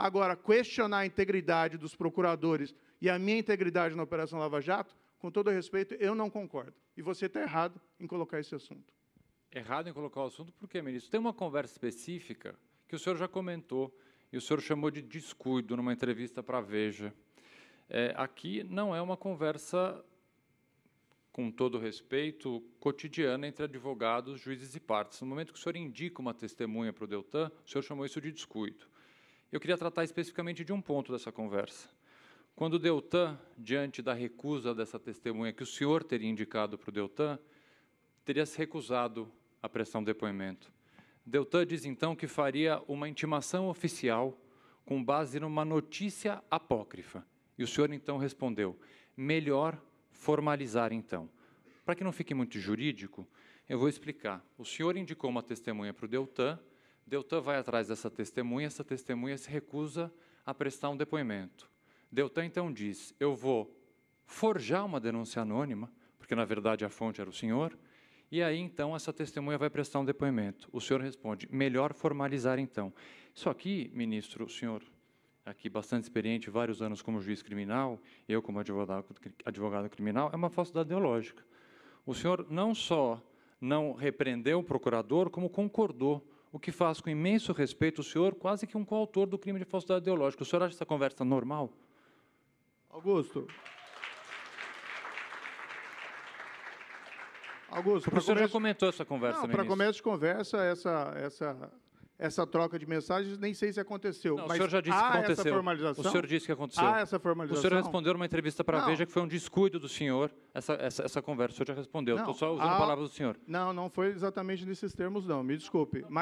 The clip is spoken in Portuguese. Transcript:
Agora, questionar a integridade dos procuradores e a minha integridade na Operação Lava Jato, com todo respeito, eu não concordo. E você está errado em colocar esse assunto. Errado em colocar o assunto, por quê, ministro? Tem uma conversa específica que o senhor já comentou e o senhor chamou de descuido numa entrevista para a Veja. É, aqui não é uma conversa, com todo respeito, cotidiana entre advogados, juízes e partes. No momento que o senhor indica uma testemunha para o Deltan, o senhor chamou isso de descuido. Eu queria tratar especificamente de um ponto dessa conversa. Quando o Deltan, diante da recusa dessa testemunha que o senhor teria indicado para o Deltan, teria se recusado a prestar um depoimento. Deltan diz então que faria uma intimação oficial com base numa notícia apócrifa. E o senhor então respondeu: melhor formalizar então. Para que não fique muito jurídico, eu vou explicar. O senhor indicou uma testemunha para o Deltan Deltan vai atrás dessa testemunha, essa testemunha se recusa a prestar um depoimento. Deltan então diz: Eu vou forjar uma denúncia anônima, porque na verdade a fonte era o senhor, e aí então essa testemunha vai prestar um depoimento. O senhor responde: Melhor formalizar então. Isso aqui, ministro, o senhor aqui bastante experiente, vários anos como juiz criminal, eu como advogado, advogado criminal, é uma falsidade ideológica. O senhor não só não repreendeu o procurador, como concordou o que faz com imenso respeito o senhor, quase que um coautor do crime de falsidade ideológica. O senhor acha essa conversa normal? Augusto. Augusto, o professor começo... já comentou essa conversa, Não, para começo de conversa, essa, essa, essa troca de mensagens, nem sei se aconteceu. Não, o senhor já disse que aconteceu. formalização? O senhor disse que aconteceu. Há essa formalização? O senhor respondeu numa entrevista para a Veja que foi um descuido do senhor essa, essa, essa conversa. O senhor já respondeu. Estou só usando a palavra do senhor. Não, não foi exatamente nesses termos, não. Me desculpe. Mas...